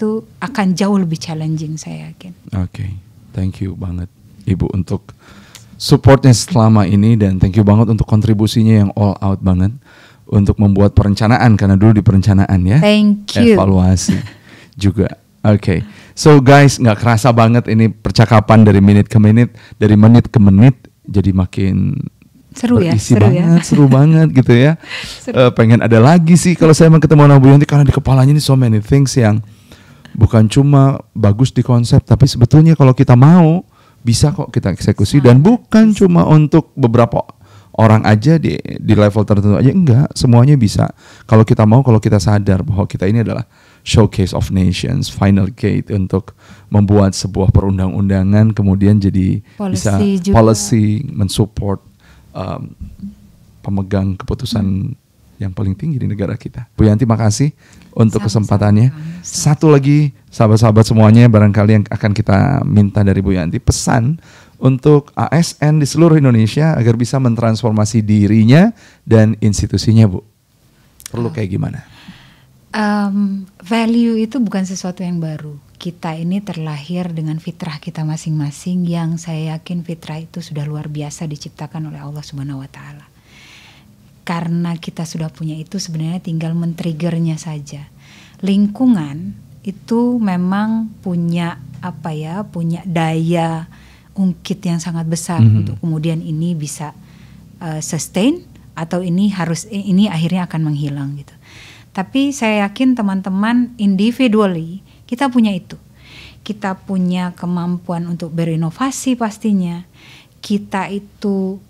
itu akan jauh lebih challenging saya yakin. Oke. Okay. Thank you banget Ibu untuk supportnya selama ini dan thank you banget untuk kontribusinya yang all out banget untuk membuat perencanaan karena dulu di perencanaan ya. Thank you. Evaluasi juga. Oke. Okay. So guys, nggak kerasa banget ini percakapan dari menit ke menit, dari menit ke menit jadi makin seru ya, seru ya. banget, ya. seru banget gitu ya. Seru. Uh, pengen ada lagi sih kalau saya mau ketemu Nabu Yanti karena di kepalanya ini so many things yang bukan cuma bagus di konsep tapi sebetulnya kalau kita mau bisa kok kita eksekusi nah. dan bukan cuma untuk beberapa orang aja di di level tertentu aja enggak semuanya bisa kalau kita mau kalau kita sadar bahwa kita ini adalah showcase of nations final gate untuk membuat sebuah perundang-undangan kemudian jadi policy bisa juga. policy mensupport um, pemegang keputusan hmm. yang paling tinggi di negara kita Bu Yanti makasih untuk sama kesempatannya. sama Satu lagi sahabat-sahabat semuanya barangkali yang akan kita minta dari Bu Yanti pesan untuk ASN di seluruh Indonesia agar bisa mentransformasi dirinya dan institusinya, Bu. Perlu kayak gimana? Um, value itu bukan sesuatu yang baru. Kita ini terlahir dengan fitrah kita masing-masing yang saya yakin fitrah itu sudah luar biasa diciptakan oleh Allah Subhanahu wa taala karena kita sudah punya itu sebenarnya tinggal men-triggernya saja. Lingkungan itu memang punya apa ya, punya daya ungkit yang sangat besar mm -hmm. untuk kemudian ini bisa uh, sustain atau ini harus ini akhirnya akan menghilang gitu. Tapi saya yakin teman-teman individually kita punya itu. Kita punya kemampuan untuk berinovasi pastinya. Kita itu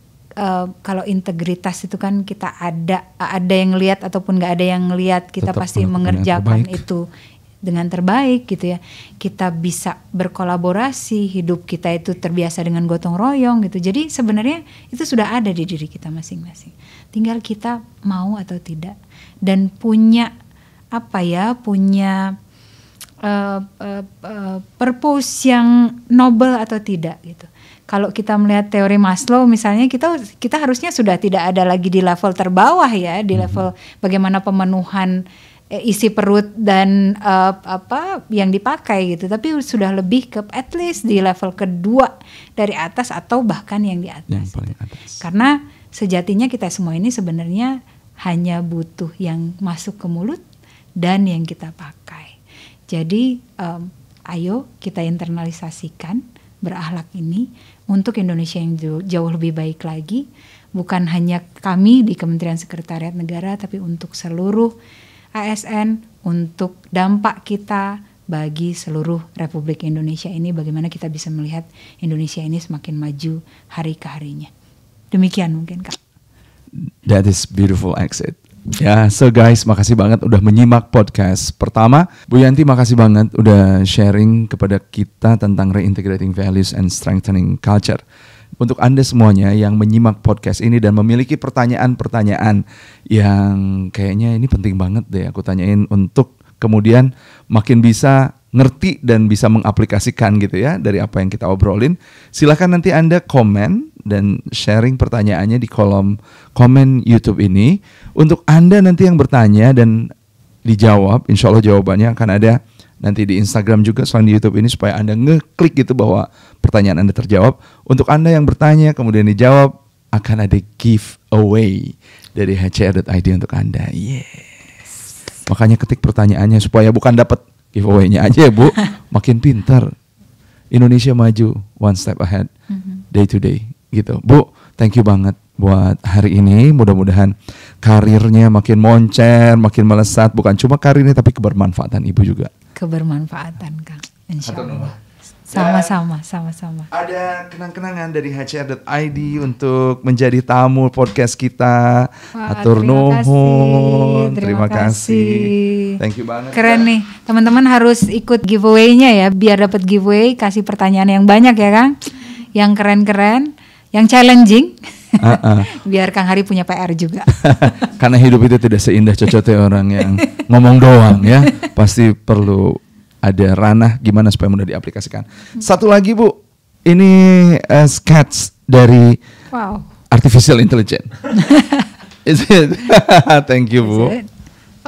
Eh, kalau integritas itu kan kita ada ada yang lihat ataupun nggak ada yang lihat kita Tetap pasti mengerjakan itu dengan terbaik gitu ya kita bisa berkolaborasi hidup kita itu terbiasa dengan gotong royong gitu jadi sebenarnya itu sudah ada di diri kita masing-masing tinggal kita mau atau tidak dan punya apa ya punya uh, uh, uh, purpose yang noble atau tidak gitu kalau kita melihat teori Maslow misalnya kita kita harusnya sudah tidak ada lagi di level terbawah ya di hmm. level bagaimana pemenuhan eh, isi perut dan uh, apa yang dipakai gitu tapi sudah lebih ke at least di level kedua dari atas atau bahkan yang di atas, yang paling atas. karena sejatinya kita semua ini sebenarnya hanya butuh yang masuk ke mulut dan yang kita pakai jadi um, ayo kita internalisasikan berahlak ini untuk Indonesia yang jauh lebih baik lagi bukan hanya kami di Kementerian Sekretariat Negara tapi untuk seluruh ASN untuk dampak kita bagi seluruh Republik Indonesia ini bagaimana kita bisa melihat Indonesia ini semakin maju hari ke harinya. Demikian mungkin Kak. That is beautiful exit. Ya, so guys, makasih banget udah menyimak podcast pertama. Bu Yanti, makasih banget udah sharing kepada kita tentang reintegrating values and strengthening culture. Untuk Anda semuanya yang menyimak podcast ini dan memiliki pertanyaan-pertanyaan yang kayaknya ini penting banget deh aku tanyain untuk kemudian makin bisa ngerti dan bisa mengaplikasikan gitu ya dari apa yang kita obrolin. Silahkan nanti Anda komen dan sharing pertanyaannya di kolom komen YouTube ini untuk Anda nanti yang bertanya dan dijawab, insya Allah jawabannya akan ada nanti di Instagram juga selain di YouTube ini supaya Anda ngeklik gitu bahwa pertanyaan Anda terjawab. Untuk Anda yang bertanya kemudian dijawab akan ada giveaway dari hcr.id untuk Anda. Yes. Makanya ketik pertanyaannya supaya bukan dapat giveaway-nya aja ya, Bu. Makin pintar. Indonesia maju one step ahead mm-hmm. day to day gitu. Bu, thank you banget buat hari ini. Mudah-mudahan karirnya makin moncer, makin melesat. Bukan cuma karirnya tapi kebermanfaatan Ibu juga. Kebermanfaatan Kang, insya Allah. Sama-sama, sama-sama. Ada kenang-kenangan dari HCR.id untuk menjadi tamu podcast kita. Wah, Atur terima nuhun. Kasih, terima, terima kasih. Thank you banget. Keren ya. nih. Teman-teman harus ikut giveaway-nya ya biar dapat giveaway kasih pertanyaan yang banyak ya, Kang. Yang keren-keren, yang challenging. Uh, uh. Biar Kang Hari punya PR juga. Karena hidup itu tidak seindah cocotnya orang yang ngomong doang ya. Pasti perlu ada ranah gimana supaya mudah diaplikasikan. Hmm. Satu lagi Bu, ini uh, sketch dari wow. artificial intelligence. Is it? Thank you Is Bu. It?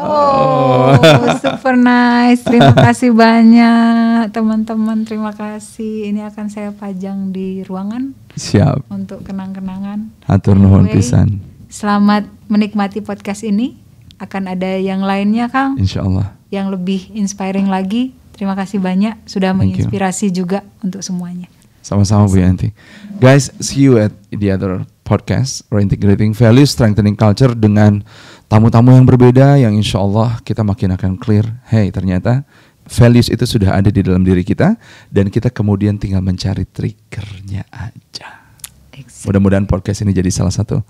Oh, super nice. Terima kasih banyak teman-teman. Terima kasih. Ini akan saya pajang di ruangan. Siap. Untuk kenang-kenangan. Atur nuhun anyway, pisan. Selamat menikmati podcast ini. Akan ada yang lainnya, Kang. Insya Allah. Yang lebih inspiring lagi. Terima kasih banyak sudah Thank menginspirasi you. juga untuk semuanya. Sama-sama Bu Yanti. Guys, see you at the other podcast, Reintegrating Values, Strengthening Culture dengan tamu-tamu yang berbeda yang insya Allah kita makin akan clear. Hey, ternyata values itu sudah ada di dalam diri kita dan kita kemudian tinggal mencari triggernya aja. Exactly. Mudah-mudahan podcast ini jadi salah satu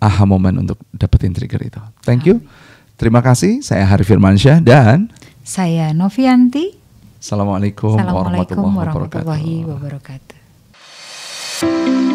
aha moment untuk dapetin trigger itu. Thank you. Terima kasih. Saya Hari Firmansyah dan saya Novianti. Assalamualaikum, Assalamualaikum warahmatullahi, warahmatullahi wabarakatuh. wabarakatuh.